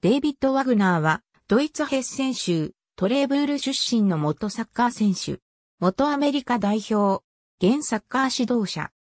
デイビッド・ワグナーは、ドイツヘッセン州、トレーブール出身の元サッカー選手。元アメリカ代表。現サッカー指導者。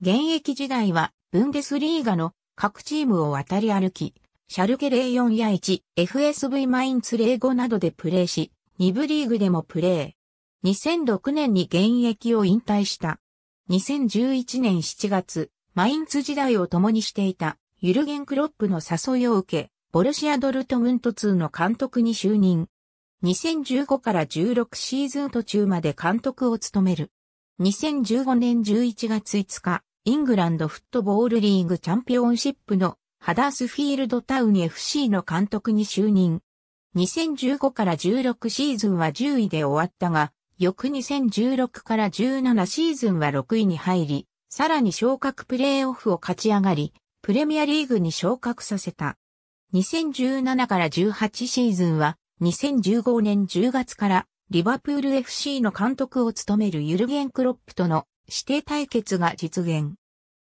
現役時代は、ブンデスリーガの各チームを渡り歩き、シャルケ04や1、FSV マインツ05などでプレーし、2部リーグでもプレー。2006年に現役を引退した。2011年7月、マインツ時代を共にしていた、ユルゲン・クロップの誘いを受け、ボルシア・ドルトムント2の監督に就任。2015から16シーズン途中まで監督を務める。2015年11月5日、イングランドフットボールリーグチャンピオンシップのハダースフィールドタウン FC の監督に就任。2015から16シーズンは10位で終わったが、翌2016から17シーズンは6位に入り、さらに昇格プレーオフを勝ち上がり、プレミアリーグに昇格させた。2017から18シーズンは、2015年10月からリバプール FC の監督を務めるユルゲン・クロップとの指定対決が実現。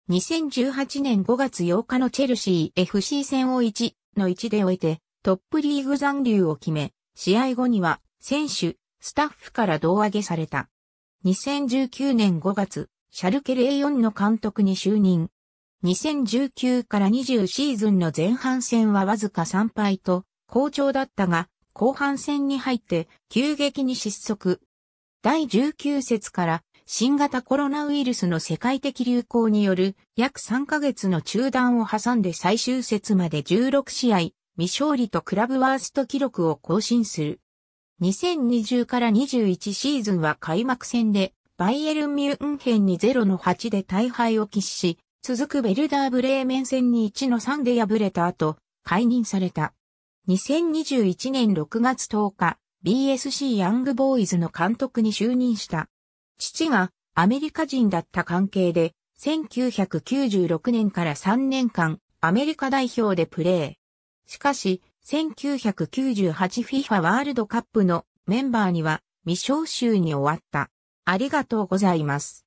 2018年5月8日のチェルシー FC 戦を1の1で終えてトップリーグ残留を決め、試合後には選手、スタッフから胴上げされた。2019年5月、シャルケレイ4の監督に就任。2019から20シーズンの前半戦はわずか3敗と、好調だったが、後半戦に入って急激に失速。第19節から新型コロナウイルスの世界的流行による約3ヶ月の中断を挟んで最終節まで16試合、未勝利とクラブワースト記録を更新する。2020から21シーズンは開幕戦でバイエルン・ミュンヘンに0の8で大敗を喫し、続くベルダーブレーメン戦に1の3で敗れた後、解任された。2021年6月10日、BSC ヤングボーイズの監督に就任した。父がアメリカ人だった関係で、1996年から3年間、アメリカ代表でプレー。しかし、1998FIFA ワールドカップのメンバーには未招集に終わった。ありがとうございます。